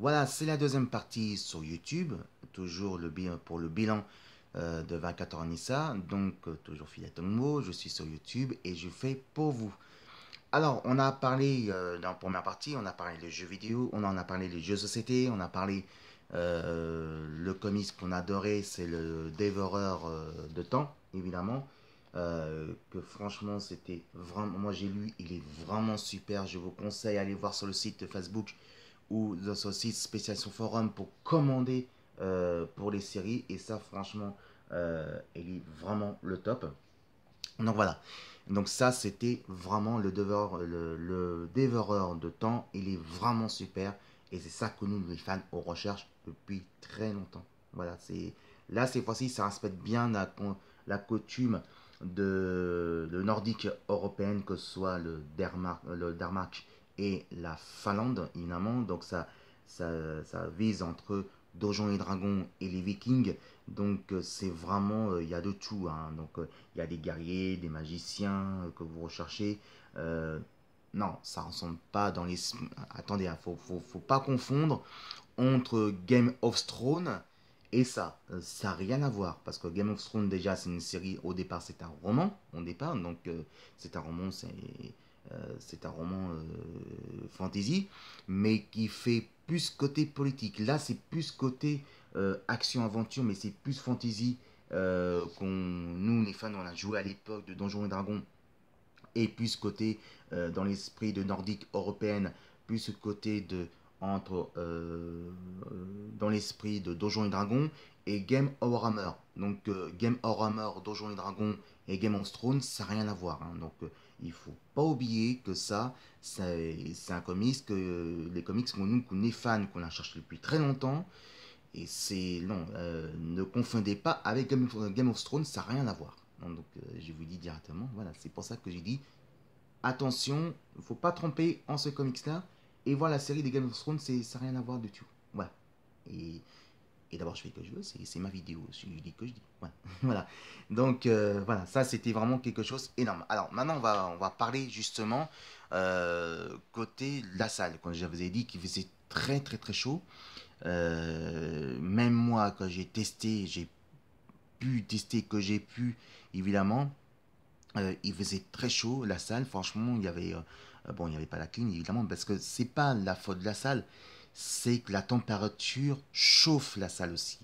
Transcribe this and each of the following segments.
Voilà, c'est la deuxième partie sur YouTube, toujours le, pour le bilan euh, de 24 heures Nissa. Donc, euh, toujours mot, je suis sur YouTube et je fais pour vous. Alors, on a parlé euh, dans la première partie, on a parlé des jeux vidéo, on en a parlé des jeux de société, on a parlé le comics qu'on adorait, c'est le Dévoreur de temps, évidemment. que franchement, c'était vraiment. Moi, j'ai lu, il est vraiment super. Je vous conseille d'aller voir sur le site Facebook ou The spécial forum pour commander euh, pour les séries. Et ça, franchement, euh, elle est vraiment le top. Donc voilà. Donc ça, c'était vraiment le dévoreur, le, dévoreur de temps. Il est vraiment super. Et c'est ça que nous, les fans, on recherche depuis très longtemps. Voilà, c'est... Là, ces fois-ci, ça respecte bien la, coutume de, nordique européenne, que ce soit le Danemark, le et la Finlande, évidemment. Donc ça, ça, vise entre Donjons et Dragons et les Vikings. Donc euh, c'est vraiment, euh, il y a de tout. Hein. Donc euh, il y a des guerriers, des magiciens que vous recherchez. non, ça ressemble pas dans les... Attendez, il hein, faut, faut, pas confondre entre Game of Thrones et ça. ça n'a rien à voir. Parce que Game of Thrones déjà c'est une série, au départ c'est un roman. Au départ, donc c'est un roman, c'est euh, c'est un roman euh, fantasy, mais qui fait plus côté politique. Là, c'est plus côté euh, action-aventure, mais c'est plus fantasy qu'on nous, les fans, on a joué à l'époque de Donjons et Dragons, et plus côté dans l'esprit de nordique européenne, plus côté de entre dans l'esprit de Donjons et Dragons et Game of Warhammer. Donc Game of Warhammer, Donjons et Dragons et Game of Thrones, ça n'a rien à voir. Hein. Donc il faut pas oublier que ça, c'est un comics que les comics qu'on nous, qu'on est fan, qu'on a cherché depuis très longtemps. Et c'est non, euh, ne confondez pas avec Game of, Thrones, ça n'a rien à voir. Donc euh, je vous dis directement, voilà, c'est pour ça que j'ai dit attention, faut pas tromper en ce comics-là et voir la série des Game of Thrones, c'est ça n'a rien à voir du tout. Voilà. Et et d'abord, je fais que je veux, c'est ma vidéo, celui dis que je dis. voilà. Donc, euh, voilà, ça, c'était vraiment quelque chose énorme Alors, maintenant, on va, on va parler justement euh, côté la salle. Quand je vous ai dit qu'il faisait très, très, très chaud, euh, même moi, quand j'ai testé, j'ai pu tester que j'ai pu, évidemment, il faisait très chaud, la salle. Franchement, il y avait. bon, il n'y avait pas la clim, évidemment, parce que c'est pas la faute de la salle c'est que la température chauffe la salle aussi.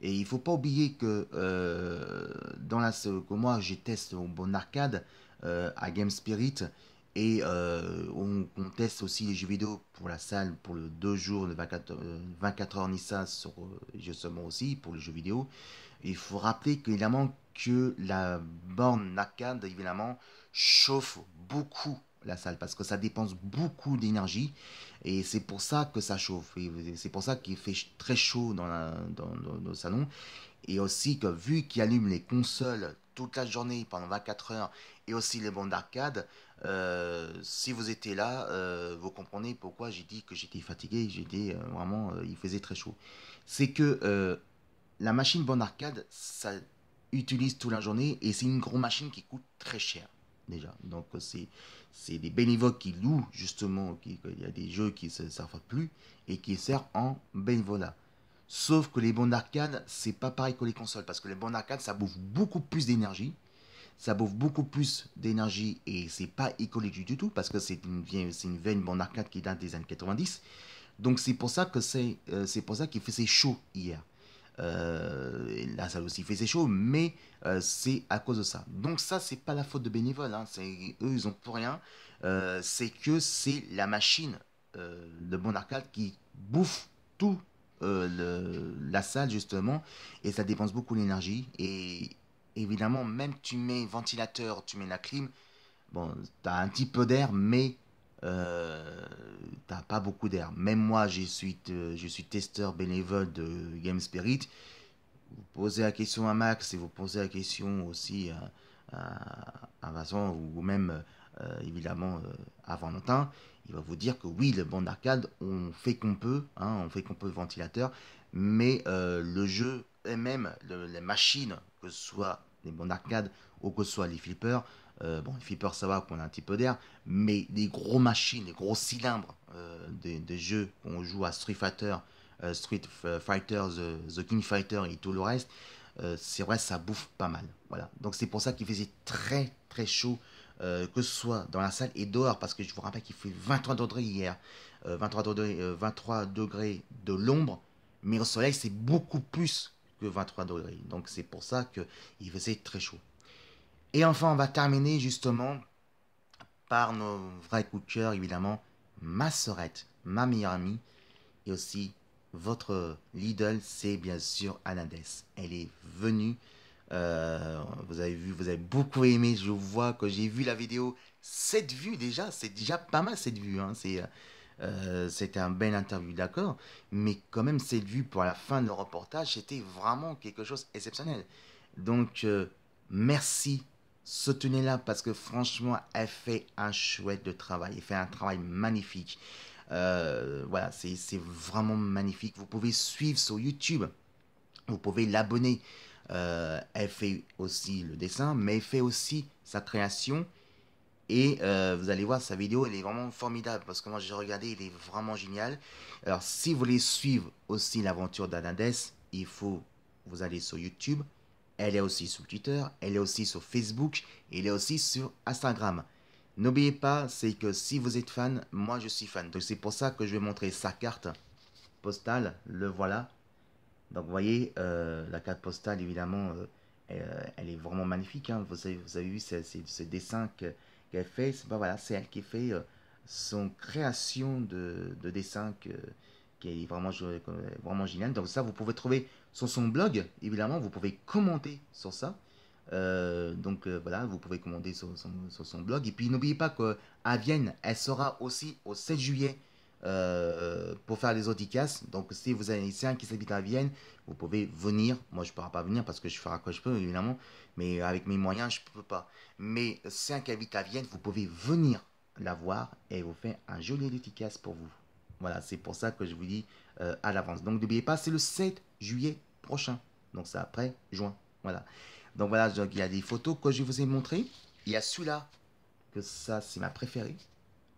Et il faut pas oublier que euh, dans la que moi je teste au bon arcade euh, à Game Spirit et euh, on, teste aussi les jeux vidéo pour la salle pour le 2 jours de 24, 24 heures Nissa sur justement aussi pour les jeux vidéo. Il faut rappeler qu'évidemment que la borne arcade évidemment chauffe beaucoup la salle parce que ça dépense beaucoup d'énergie et c'est pour ça que ça chauffe. C'est pour ça qu'il fait très chaud dans, dans, le salon et aussi que vu qu'il allume les consoles toute la journée pendant 24 heures et aussi les bandes d'arcade, euh, si vous étiez là, euh, vous comprenez pourquoi j'ai dit que j'étais fatigué. J'ai dit euh, vraiment, il faisait très chaud. C'est que la machine bande arcade, ça utilise toute la journée et c'est une grosse machine qui coûte très cher déjà. Donc, euh, c'est des bénévoles qui louent, justement, il y a des jeux qui ne se servent plus et qui servent en bénévolat. Sauf que les bandes arcades c'est pas pareil que les consoles, parce que les bandes arcades, ça bouffe beaucoup plus d'énergie, ça bouffe beaucoup plus d'énergie et c'est pas écologique du tout, parce que c'est une, une veine bande arcade qui date des années 90. Donc, c'est pour ça que euh, c'est pour ça qu'il faisait chaud hier. Euh, la salle aussi fait ses chaud, mais euh, c'est à cause de ça. Donc ça, c'est pas la faute de bénévoles, hein. eux, ils ont pour rien. Euh, c'est que c'est la machine, de bon arcade, qui bouffe tout le, la salle, justement, et ça dépense beaucoup d'énergie. Et évidemment, même tu mets ventilateur, tu mets la clim, bon, t'as un petit peu d'air, mais pas beaucoup d'air. Même moi, je suis, euh, je suis testeur bénévole de Game Spirit. Vous posez la question à Max et vous posez la question aussi à, Vincent ou même euh, évidemment avant euh, à Valentin. Il va vous dire que oui, le bon d'arcade, on fait qu'on peut, hein, on fait qu'on peut ventilateur, mais le jeu et même les machines, que ce soit les bandes d'arcade ou que ce soit les flippers, euh, bon, bon, fait peur ça va qu'on a un petit peu d'air, mais les gros machines, les gros cylindres euh, des, jeux qu'on joue à Street Fighter, euh, Street Fighter, The, King Fighter et tout le reste, c'est vrai, ça bouffe pas mal. Voilà. Donc c'est pour ça qu'il faisait très très chaud, que ce soit dans la salle et dehors, parce que je vous rappelle qu'il fait 23 degrés hier, 23, degrés, 23 degrés de l'ombre, mais au soleil c'est beaucoup plus que 23 degrés. Donc c'est pour ça qu'il faisait très chaud. Et enfin, on va terminer justement par nos vrais coups de évidemment, ma sœurette, ma meilleure amie, et aussi votre Lidl, c'est bien sûr Anadès Elle est venue. Euh, vous avez vu, vous avez beaucoup aimé. Je vois que j'ai vu la vidéo. cette vue déjà, c'est déjà pas mal cette vue. Hein, c'est, euh, c'était un bel interview, d'accord. Mais quand même, cette vue pour la fin de reportage, c'était vraiment quelque chose d'exceptionnel. Donc, euh, merci soutenez-la parce que franchement, elle fait un chouette de travail. Elle fait un travail magnifique. Euh, voilà, c'est vraiment magnifique. Vous pouvez suivre sur YouTube. Vous pouvez l'abonner. Euh, elle fait aussi le dessin, mais elle fait aussi sa création. Et euh, vous allez voir, sa vidéo, elle est vraiment formidable parce que moi, j'ai regardé, elle est vraiment géniale Alors, si vous voulez suivre aussi l'aventure d'Anades, il faut, vous allez sur YouTube, elle est aussi sur Twitter, elle est aussi sur Facebook, elle est aussi sur Instagram. N'oubliez pas, c'est que si vous êtes fan, moi je suis fan. Donc c'est pour ça que je vais montrer sa carte postale. Le voilà. Donc vous voyez, euh, la carte postale, évidemment, euh, euh, elle est vraiment magnifique. Hein. Vous, avez, vu ce, ce, dessin qu'elle fait. C'est elle qui fait son création de, de dessin que, qui est vraiment, vraiment génial. Donc ça, vous pouvez trouver sur son blog, évidemment, vous pouvez commenter sur ça. Euh, donc euh, voilà, vous pouvez commander sur, son blog. Et puis n'oubliez pas qu'à Vienne, elle sera aussi au 7 juillet euh, pour faire les audicaces. Donc si vous avez un qui s'habite à Vienne, vous pouvez venir. Moi, je ne pourrai pas venir parce que je ferai quoi je peux, évidemment. Mais avec mes moyens, je ne peux pas. Mais si un qui habite à Vienne, vous pouvez venir la voir et vous fait un joli dédicace pour vous. Voilà, c'est pour ça que je vous dis euh, à l'avance. Donc n'oubliez pas, c'est le 7 juillet prochain. Donc c'est après juin. Voilà. Donc voilà, il y a des photos que je vous ai montrées. Il y a celui-là, que ça c'est ma préférée.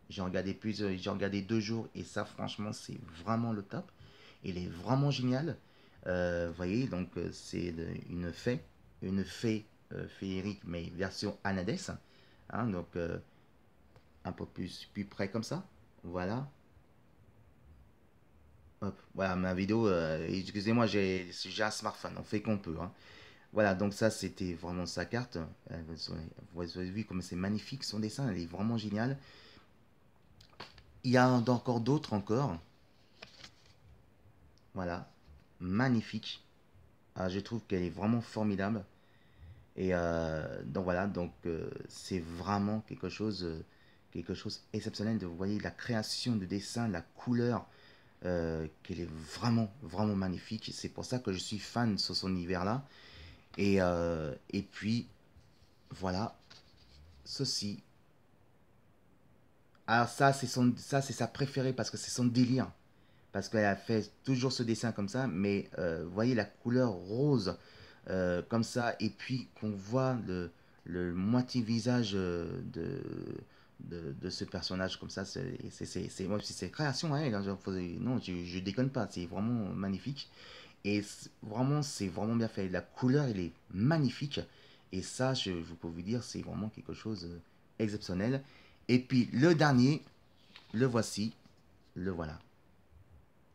J'ai regardé plus, euh, j'ai regardé deux jours et ça franchement c'est vraiment le top. Il est vraiment génial. Euh, vous voyez, donc c'est une fée, une fée féerique mais version Anades. Hein. donc un peu plus, plus près comme ça. Voilà, voilà ma vidéo. Euh, excusez-moi, j'ai un smartphone. On fait qu'on peut. Hein. Voilà, donc ça, c'était vraiment sa carte. Vous avez vu comme c'est magnifique son dessin. Elle est vraiment géniale. Il y a encore d'autres encore. Voilà, magnifique. Ah, je trouve qu'elle est vraiment formidable. Et euh, donc voilà, donc euh, c'est vraiment quelque chose, quelque chose exceptionnel de vous voyez la création de dessin, la couleur, euh, qu'elle est vraiment, vraiment magnifique. C'est pour ça que je suis fan sur son hiver là Et, euh, et puis, voilà, ceci. Alors ah, ça, c'est son, ça c'est sa préférée parce que c'est son délire. Parce qu'elle a fait toujours ce dessin comme ça, mais euh, voyez la couleur rose comme ça, et puis qu'on voit le, le moitié visage de de, ce personnage comme ça. C'est moi, c'est création hein, non, je, déconne pas. C'est vraiment magnifique. Et vraiment, c'est vraiment bien fait. La couleur, elle est magnifique. Et ça, je, vous peux vous dire, c'est vraiment quelque chose euh, exceptionnel Et puis, le dernier, le voici. Le voilà.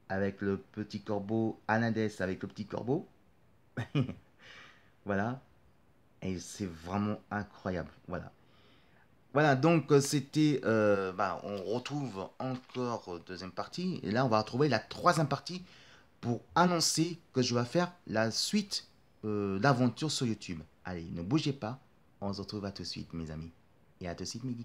Avec le petit corbeau, Anades avec le petit corbeau. voilà. Et c'est vraiment incroyable. Voilà. Voilà, donc euh, c'était. Euh, bah, on retrouve encore euh, deuxième partie. Et là, on va retrouver la troisième partie pour annoncer que je vais faire la suite d'aventure sur YouTube. Allez, ne bougez pas. On se retrouve à tout de suite, mes amis. Et à tout de suite, mes